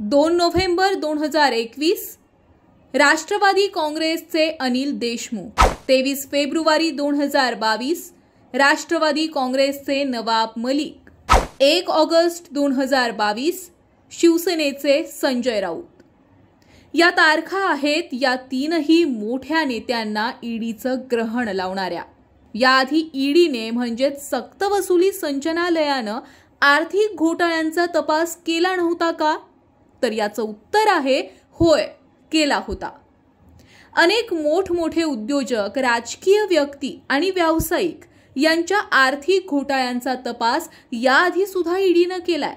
दोन नोव्हेंबर दोन हजार एकवीस राष्ट्रवादी काँग्रेसचे अनिल देशमुख तेवीस फेब्रुवारी दोन हजार बावीस राष्ट्रवादी काँग्रेसचे नवाब मलिक एक ऑगस्ट दोन हजार बावीस शिवसेनेचे संजय राऊत या तारखा आहेत या तीनही मोठ्या नेत्यांना ईडीचं ग्रहण लावणाऱ्या याआधी ईडीने म्हणजेच सक्तवसुली संचनालयानं आर्थिक घोटाळ्यांचा तपास केला नव्हता का तर याचं उत्तर आहे होय केला होता अनेक मोठमोठे उद्योजक राजकीय व्यक्ती आणि व्यावसायिक यांच्या आर्थिक घोटाळ्यांचा तपास याआधी सुद्धा ईडीनं केलाय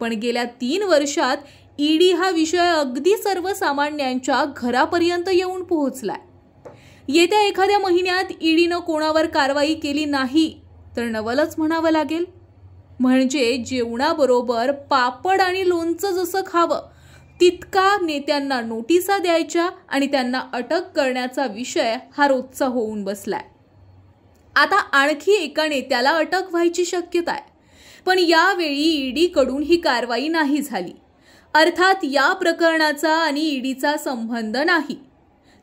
पण गेल्या तीन वर्षात ईडी हा विषय अगदी सर्वसामान्यांच्या घरापर्यंत येऊन पोहोचलाय येत्या एखाद्या महिन्यात ईडीनं कोणावर कारवाई केली नाही तर नवलच म्हणावं लागेल म्हणजे जेवणाबरोबर पापड आणि लोणचं जसं खावं तितका नेत्यांना नोटिसा द्यायच्या आणि त्यांना अटक करण्याचा विषय हा रोजचा होऊन बसलाय आता आणखी एका नेत्याला अटक व्हायची शक्यता आहे पण यावेळी ईडीकडून ही कारवाई नाही झाली अर्थात या प्रकरणाचा आणि ईडीचा संबंध नाही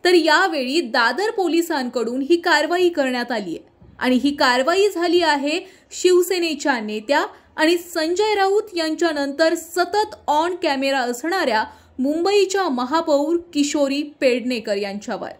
तर यावेळी दादर पोलिसांकडून ही कारवाई करण्यात आली आहे आणि ही कारवाई झाली आहे शिवसेनेच्या नेत्या आणि संजय राऊत यांच्यानंतर सतत ऑन कॅमेरा असणाऱ्या मुंबईच्या महापौर किशोरी पेडणेकर यांच्यावर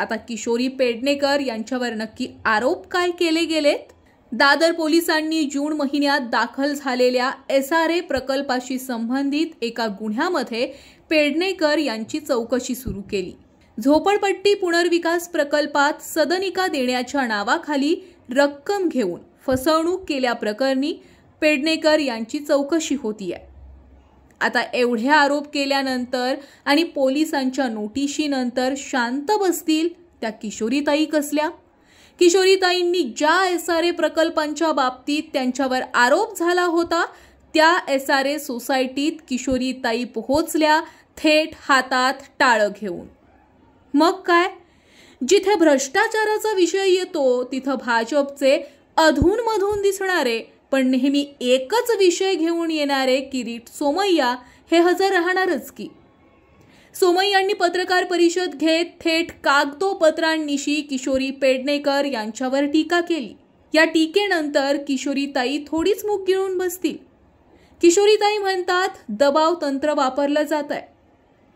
आता किशोरी पेडणेकर यांच्यावर नक्की आरोप काय केले गेलेत दादर पोलिसांनी जून महिन्यात दाखल झालेल्या एस आर ए प्रकल्पाशी संबंधित एका गुन्ह्यामध्ये पेडणेकर यांची चौकशी सुरू केली झोपडपट्टी पुनर्विकास प्रकल्पात सदनिका देण्याच्या नावाखाली रक्कम घेऊन फसवणूक केल्याप्रकरणी पेडणेकर यांची चौकशी होती आहे आता एवढे आरोप केल्यानंतर आणि पोलिसांच्या नोटीशीनंतर शांत बसतील त्या किशोरीताई कसल्या किशोरीताईंनी ज्या एस आर ए प्रकल्पांच्या बाबतीत त्यांच्यावर आरोप झाला होता त्या एस आर ए सोसायटीत किशोरीताई पोहोचल्या थेट हातात टाळं घेऊन मग काय जिथे भ्रष्टाचाराचा विषय येतो तिथं भाजपचे अधूनमधून दिसणारे पण नेहमी एकच विषय घेऊन येणारे किरीट सोमय्या हे हजर राहणारच की सोमय्यांनी पत्रकार परिषद घेत थेट कागदो किशोरी पेडणेकर यांच्यावर टीका केली या टीकेनंतर किशोरीताई थोडीच मुख गिळून बसतील किशोरीताई म्हणतात दबाव तंत्र वापरलं जात आहे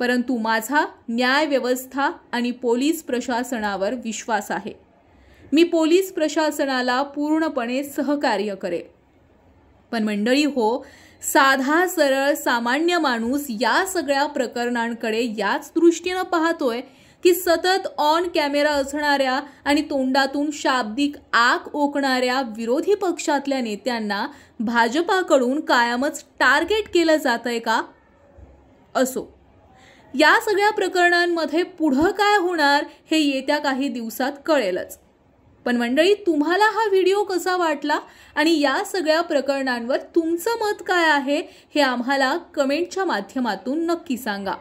परंतु माझा न्यायव्यवस्था आणि पोलीस प्रशासनावर विश्वास आहे मी पोलीस प्रशासनाला पूर्णपणे सहकार्य करे पण मंडळी हो साधा सरळ सामान्य माणूस या सगळ्या प्रकरणांकडे याच दृष्टीनं पाहतोय की सतत ऑन कॅमेरा असणाऱ्या आणि तोंडातून शाब्दिक आग ओकणाऱ्या विरोधी पक्षातल्या नेत्यांना भाजपाकडून कायमच टार्गेट केलं जात आहे का असो या सगळ्या प्रकरणांमध्ये पुढं काय होणार हे येत्या काही दिवसात कळेलच पण मंडळी तुम्हाला हा व्हिडिओ कसा वाटला आणि या सगळ्या प्रकरणांवर तुमचं मत काय आहे हे आम्हाला कमेंटच्या माध्यमातून नक्की सांगा